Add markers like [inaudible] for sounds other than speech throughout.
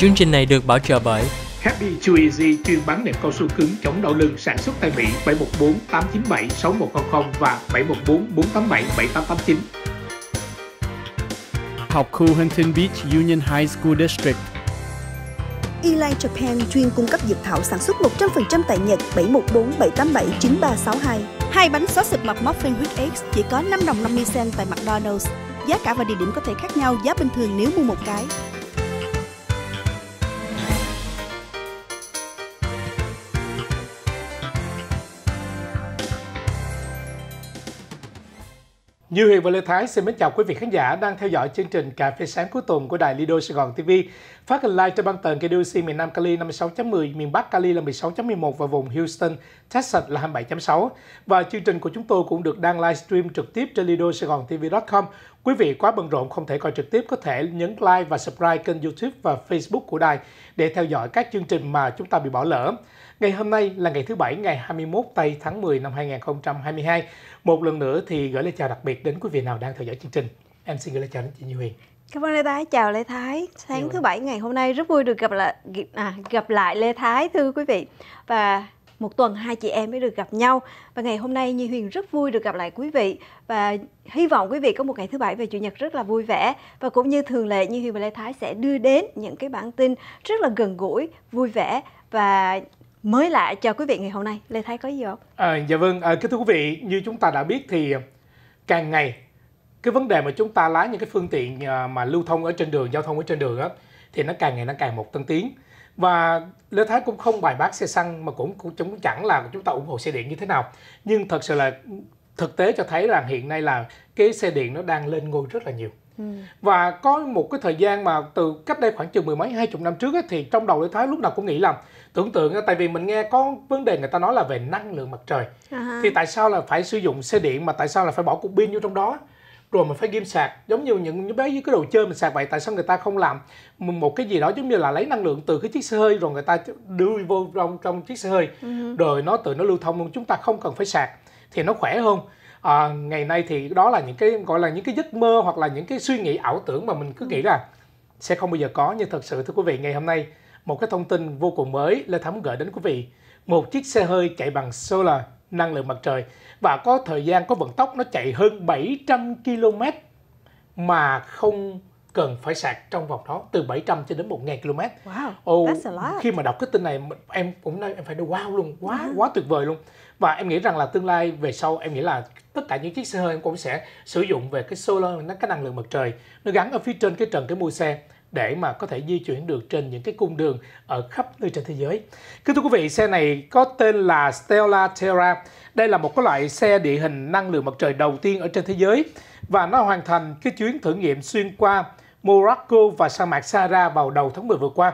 Chương trình này được bảo trợ bởi Happy Chew Easy chuyên bán nệm cao su cứng chống đau lưng sản xuất tại Mỹ 714 897 6100 và 714 487 7889. Học khu Huntington Beach Union High School District Eli Japan chuyên cung cấp dược thảo sản xuất 100% tại Nhật 714 787 9362. Hai bánh xóa sụp mọc Muffin with Eggs chỉ có 5 đồng 50 cent tại McDonald's. Giá cả và địa điểm có thể khác nhau, giá bình thường nếu mua một cái. Như Huyền và Lê Thái xin mến chào quý vị khán giả đang theo dõi chương trình Cà phê sáng cuối tuần của Đài Lido Sài Gòn TV. Phát hình live trên băng tần KDOC miền Nam Cali 56.10, miền Bắc Cali là 16.11 và vùng Houston, Texas là 27.6. Và chương trình của chúng tôi cũng được đăng livestream trực tiếp trên lido sài gòn tv.com Quý vị quá bận rộn không thể coi trực tiếp có thể nhấn like và subscribe kênh YouTube và Facebook của Đài để theo dõi các chương trình mà chúng ta bị bỏ lỡ. Ngày hôm nay là ngày thứ Bảy, ngày 21 tây tháng 10 năm 2022. Một lần nữa thì gửi lời chào đặc biệt đến quý vị nào đang theo dõi chương trình. Em xin gửi lời chào đến chị Như Huyền. Cảm ơn Lê Thái, chào Lê Thái. Sáng Điều thứ bảy ngày hôm nay rất vui được gặp lại à, gặp lại Lê Thái thưa quý vị. Và một tuần hai chị em mới được gặp nhau và ngày hôm nay như Huyền rất vui được gặp lại quý vị và hy vọng quý vị có một ngày thứ bảy về chủ nhật rất là vui vẻ và cũng như thường lệ như Huyền và Lê Thái sẽ đưa đến những cái bản tin rất là gần gũi, vui vẻ và mới lạ cho quý vị ngày hôm nay. Lê Thái có gì không? À, dạ vâng, à, kính thưa quý vị, như chúng ta đã biết thì càng ngày cái vấn đề mà chúng ta lái những cái phương tiện à, mà lưu thông ở trên đường, giao thông ở trên đường á thì nó càng ngày nó càng một tân tiến và Lê Thái cũng không bài bác xe xăng mà cũng cũng cũng chẳng là chúng ta ủng hộ xe điện như thế nào nhưng thật sự là thực tế cho thấy rằng hiện nay là cái xe điện nó đang lên ngôi rất là nhiều ừ. và có một cái thời gian mà từ cách đây khoảng chừng mười mấy hai chục năm trước ấy, thì trong đầu Lê Thái lúc nào cũng nghĩ là tưởng tượng tại vì mình nghe có vấn đề người ta nói là về năng lượng mặt trời à. thì tại sao là phải sử dụng xe điện mà tại sao là phải bỏ cục pin vô trong đó rồi mình phải ghim sạc giống như những bé với cái đồ chơi mình sạc vậy tại sao người ta không làm một cái gì đó giống như là lấy năng lượng từ cái chiếc xe hơi rồi người ta đưa vô trong trong chiếc xe hơi uh-huh. rồi nó tự nó lưu thông luôn chúng ta không cần phải sạc thì nó khỏe hơn à, ngày nay thì đó là những cái gọi là những cái giấc mơ hoặc là những cái suy nghĩ ảo tưởng mà mình cứ nghĩ ừ. là sẽ không bao giờ có nhưng thật sự thưa quý vị ngày hôm nay một cái thông tin vô cùng mới Lê Thắm gửi đến quý vị một chiếc xe hơi chạy bằng solar năng lượng mặt trời và có thời gian có vận tốc nó chạy hơn 700 km mà không cần phải sạc trong vòng đó từ 700 cho đến 1.000 km. Wow, that's a lot. Khi mà đọc cái tin này em cũng nói em phải nói wow luôn, quá wow. quá tuyệt vời luôn. Và em nghĩ rằng là tương lai về sau em nghĩ là tất cả những chiếc xe hơi em cũng sẽ sử dụng về cái solar, nó cái năng lượng mặt trời nó gắn ở phía trên cái trần cái mui xe để mà có thể di chuyển được trên những cái cung đường ở khắp nơi trên thế giới. Kính thưa quý vị, xe này có tên là Stella Terra. Đây là một cái loại xe địa hình năng lượng mặt trời đầu tiên ở trên thế giới và nó hoàn thành cái chuyến thử nghiệm xuyên qua Morocco và sa mạc Sahara vào đầu tháng 10 vừa qua.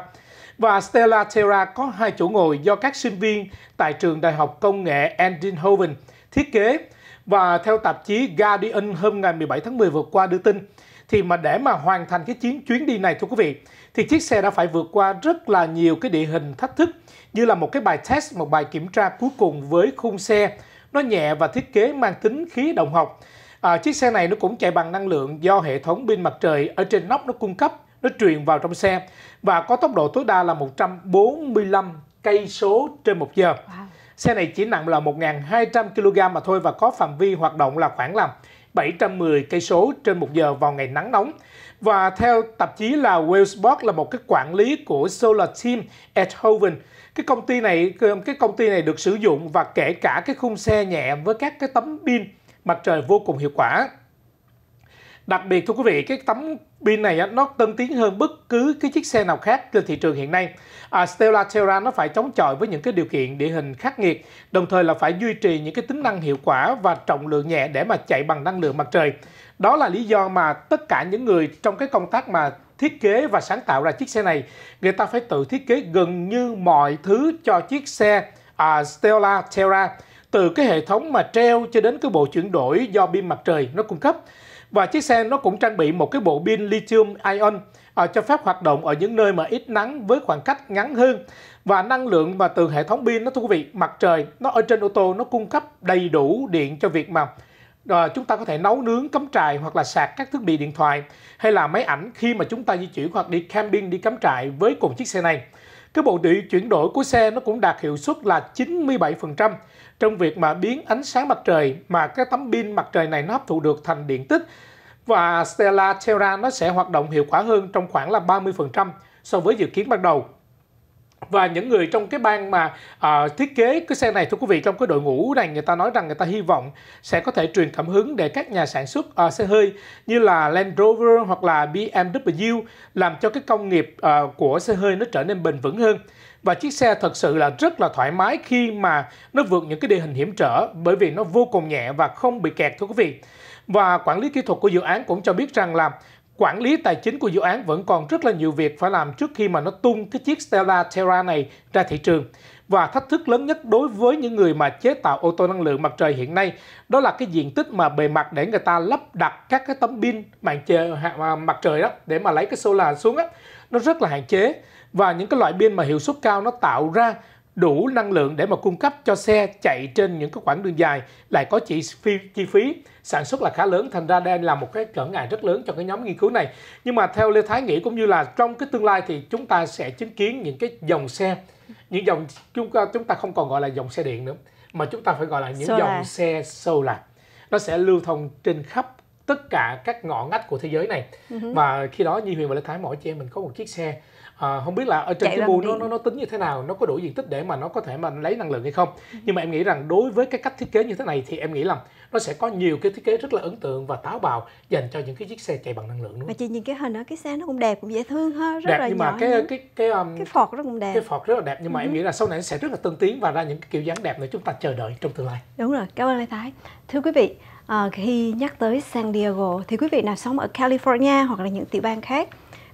Và Stella Terra có hai chỗ ngồi do các sinh viên tại trường Đại học Công nghệ Eindhoven thiết kế và theo tạp chí Guardian hôm ngày 17 tháng 10 vừa qua đưa tin thì mà để mà hoàn thành cái chuyến chuyến đi này thưa quý vị thì chiếc xe đã phải vượt qua rất là nhiều cái địa hình thách thức như là một cái bài test, một bài kiểm tra cuối cùng với khung xe nó nhẹ và thiết kế mang tính khí động học. À, chiếc xe này nó cũng chạy bằng năng lượng do hệ thống pin mặt trời ở trên nóc nó cung cấp, nó truyền vào trong xe và có tốc độ tối đa là 145 cây số trên một giờ. Xe này chỉ nặng là 1.200 kg mà thôi và có phạm vi hoạt động là khoảng là 710 cây số trên một giờ vào ngày nắng nóng. Và theo tạp chí là Wellsport là một cái quản lý của Solar Team Eindhoven. Cái công ty này cái công ty này được sử dụng và kể cả cái khung xe nhẹ với các cái tấm pin mặt trời vô cùng hiệu quả. Đặc biệt thưa quý vị, cái tấm pin này nó tân tiến hơn bất cứ cái chiếc xe nào khác trên thị trường hiện nay. À, Stella Terra nó phải chống chọi với những cái điều kiện địa hình khắc nghiệt, đồng thời là phải duy trì những cái tính năng hiệu quả và trọng lượng nhẹ để mà chạy bằng năng lượng mặt trời. Đó là lý do mà tất cả những người trong cái công tác mà thiết kế và sáng tạo ra chiếc xe này, người ta phải tự thiết kế gần như mọi thứ cho chiếc xe à, Stella Terra từ cái hệ thống mà treo cho đến cái bộ chuyển đổi do pin mặt trời nó cung cấp và chiếc xe nó cũng trang bị một cái bộ pin lithium ion à, cho phép hoạt động ở những nơi mà ít nắng với khoảng cách ngắn hơn. Và năng lượng mà từ hệ thống pin nó thưa quý vị, mặt trời nó ở trên ô tô nó cung cấp đầy đủ điện cho việc mà à, chúng ta có thể nấu nướng, cắm trại hoặc là sạc các thiết bị điện thoại hay là máy ảnh khi mà chúng ta di chuyển hoặc đi camping, đi cắm trại với cùng chiếc xe này. Cái bộ điều chuyển đổi của xe nó cũng đạt hiệu suất là 97% trong việc mà biến ánh sáng mặt trời mà cái tấm pin mặt trời này nó hấp thụ được thành điện tích và Stella Terra nó sẽ hoạt động hiệu quả hơn trong khoảng là 30% so với dự kiến ban đầu và những người trong cái ban mà uh, thiết kế cái xe này thưa quý vị trong cái đội ngũ này người ta nói rằng người ta hy vọng sẽ có thể truyền cảm hứng để các nhà sản xuất uh, xe hơi như là Land Rover hoặc là BMW làm cho cái công nghiệp uh, của xe hơi nó trở nên bền vững hơn và chiếc xe thật sự là rất là thoải mái khi mà nó vượt những cái địa hình hiểm trở bởi vì nó vô cùng nhẹ và không bị kẹt thưa quý vị và quản lý kỹ thuật của dự án cũng cho biết rằng là quản lý tài chính của dự án vẫn còn rất là nhiều việc phải làm trước khi mà nó tung cái chiếc Stellar Terra này ra thị trường. Và thách thức lớn nhất đối với những người mà chế tạo ô tô năng lượng mặt trời hiện nay đó là cái diện tích mà bề mặt để người ta lắp đặt các cái tấm pin mặt trời, à, mặt trời đó để mà lấy cái solar xuống á nó rất là hạn chế và những cái loại pin mà hiệu suất cao nó tạo ra đủ năng lượng để mà cung cấp cho xe chạy trên những cái quãng đường dài lại có chi phí, chi phí sản xuất là khá lớn thành ra đây là một cái trở ngại rất lớn cho cái nhóm nghiên cứu này nhưng mà theo Lê Thái nghĩ cũng như là trong cái tương lai thì chúng ta sẽ chứng kiến những cái dòng xe những dòng chúng ta chúng ta không còn gọi là dòng xe điện nữa mà chúng ta phải gọi là những solar. dòng xe solar nó sẽ lưu thông trên khắp tất cả các ngõ ngách của thế giới này uh-huh. và khi đó Nhi Huyền và Lê Thái mỗi chị em mình có một chiếc xe à, không biết là ở trên Chạy cái bu nó, nó nó tính như thế nào nó có đủ diện tích để mà nó có thể mà lấy năng lượng hay không ừ. nhưng mà em nghĩ rằng đối với cái cách thiết kế như thế này thì em nghĩ là nó sẽ có nhiều cái thiết kế rất là ấn tượng và táo bạo dành cho những cái chiếc xe chạy bằng năng lượng nữa. Mà chị nhìn cái hình đó cái xe nó cũng đẹp cũng dễ thương ha, rất đẹp, là nhưng mà cái, cái cái cái um, cái phọt rất cũng đẹp. Cái phọt rất là đẹp nhưng mà ừ. em nghĩ là sau này sẽ rất là tân tiến và ra những cái kiểu dáng đẹp để chúng ta chờ đợi trong tương lai. Đúng rồi, cảm ơn Lê Thái. Thưa quý vị, à, khi nhắc tới San Diego thì quý vị nào sống ở California hoặc là những tiểu bang khác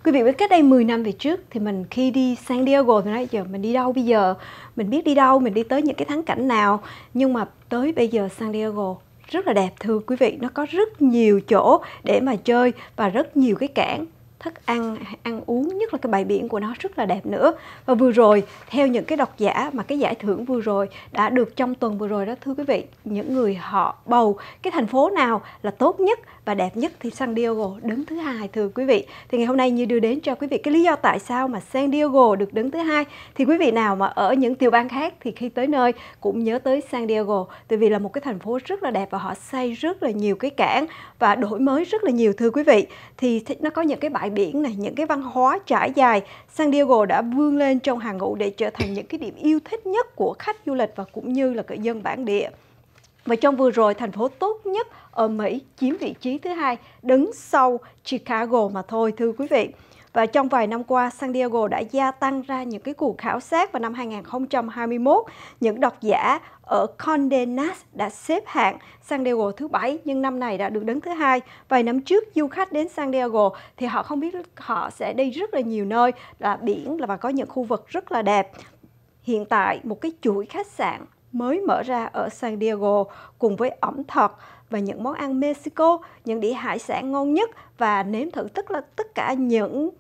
quý vị biết cách đây 10 năm về trước thì mình khi đi San Diego thì nói giờ mình đi đâu bây giờ mình biết đi đâu mình đi tới những cái thắng cảnh nào nhưng mà tới bây giờ San Diego rất là đẹp thưa quý vị nó có rất nhiều chỗ để mà chơi và rất nhiều cái cảng thức ăn ăn uống nhất là cái bãi biển của nó rất là đẹp nữa và vừa rồi theo những cái độc giả mà cái giải thưởng vừa rồi đã được trong tuần vừa rồi đó thưa quý vị những người họ bầu cái thành phố nào là tốt nhất và đẹp nhất thì San Diego đứng thứ hai thưa quý vị. Thì ngày hôm nay như đưa đến cho quý vị cái lý do tại sao mà San Diego được đứng thứ hai thì quý vị nào mà ở những tiểu bang khác thì khi tới nơi cũng nhớ tới San Diego tại vì là một cái thành phố rất là đẹp và họ xây rất là nhiều cái cảng và đổi mới rất là nhiều thưa quý vị. Thì nó có những cái bãi biển này, những cái văn hóa trải dài. San Diego đã vươn lên trong hàng ngũ để trở thành những cái điểm yêu thích nhất của khách du lịch và cũng như là cư dân bản địa. Và trong vừa rồi, thành phố tốt nhất ở Mỹ chiếm vị trí thứ hai, đứng sau Chicago mà thôi thưa quý vị. Và trong vài năm qua, San Diego đã gia tăng ra những cái cuộc khảo sát vào năm 2021. Những độc giả ở Condé Nast đã xếp hạng San Diego thứ bảy nhưng năm này đã được đứng thứ hai. Vài năm trước du khách đến San Diego thì họ không biết họ sẽ đi rất là nhiều nơi là biển là và có những khu vực rất là đẹp. Hiện tại một cái chuỗi khách sạn mới mở ra ở San Diego cùng với ẩm thực và những món ăn Mexico, những đĩa hải sản ngon nhất và nếm thử tức là tất cả những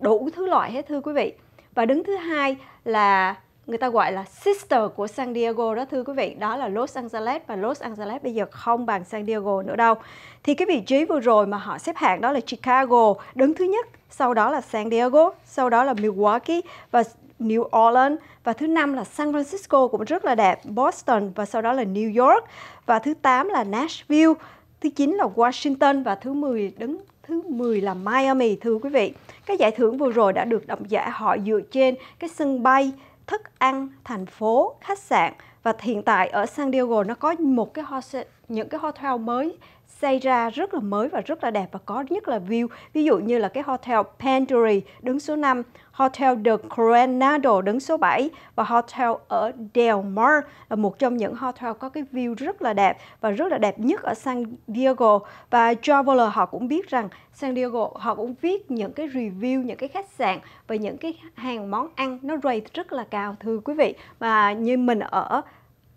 đủ thứ loại hết thưa quý vị. Và đứng thứ hai là người ta gọi là sister của San Diego đó thưa quý vị, đó là Los Angeles và Los Angeles bây giờ không bằng San Diego nữa đâu. Thì cái vị trí vừa rồi mà họ xếp hạng đó là Chicago đứng thứ nhất, sau đó là San Diego, sau đó là Milwaukee và New Orleans và thứ năm là San Francisco cũng rất là đẹp, Boston và sau đó là New York và thứ 8 là Nashville, thứ 9 là Washington và thứ 10 đứng thứ 10 là Miami thưa quý vị. Cái giải thưởng vừa rồi đã được độc giả họ dựa trên cái sân bay, thức ăn, thành phố, khách sạn và hiện tại ở San Diego nó có một cái hotel, những cái hotel mới xây ra rất là mới và rất là đẹp và có nhất là view. Ví dụ như là cái Hotel Pendery đứng số 5, Hotel The Coronado đứng số 7 và Hotel ở Del Mar là một trong những hotel có cái view rất là đẹp và rất là đẹp nhất ở San Diego. Và traveler họ cũng biết rằng San Diego họ cũng viết những cái review, những cái khách sạn và những cái hàng món ăn nó rate rất là cao thưa quý vị. Và như mình ở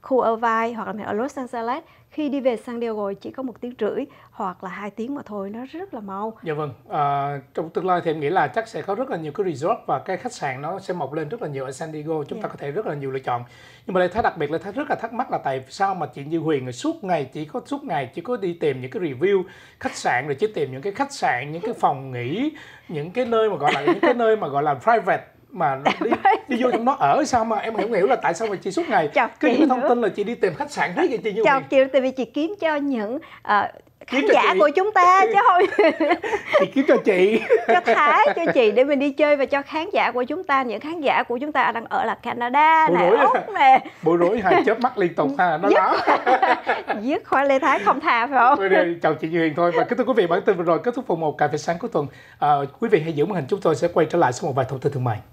khu ở hoặc là mình ở Los Angeles khi đi về San Diego chỉ có một tiếng rưỡi hoặc là hai tiếng mà thôi nó rất là mau. Dạ vâng. À, trong tương lai thì em nghĩ là chắc sẽ có rất là nhiều cái resort và cái khách sạn nó sẽ mọc lên rất là nhiều ở San Diego chúng dạ. ta có thể rất là nhiều lựa chọn. Nhưng mà đây thấy đặc biệt là thấy rất là thắc mắc là tại sao mà chị Như Huyền suốt ngày chỉ có suốt ngày chỉ có đi tìm những cái review khách sạn rồi chỉ tìm những cái khách sạn những cái phòng nghỉ những cái nơi mà gọi là những cái nơi mà gọi là private mà đi, đi vô trong đó ở sao mà em không hiểu là tại sao mà chị suốt ngày Chọc cứ những thông tin là chị đi tìm khách sạn thế vậy chị như Chọc vậy chị tại vì chị kiếm cho những uh, khán giả chị. của chúng ta chứ không thì [laughs] kiếm cho chị [laughs] cho thái cho chị để mình đi chơi và cho khán giả của chúng ta những khán giả của chúng ta đang ở là canada buổi nè úc nè buổi rưỡi hai chớp mắt liên tục ha nó đó giết khoa lê thái không thà phải không đây, chào chị Huyền thôi và kính thưa quý vị bản tin vừa rồi kết thúc phần một cà phê sáng cuối tuần à, quý vị hãy giữ màn hình chúng tôi sẽ quay trở lại sau một vài thông tin thương mại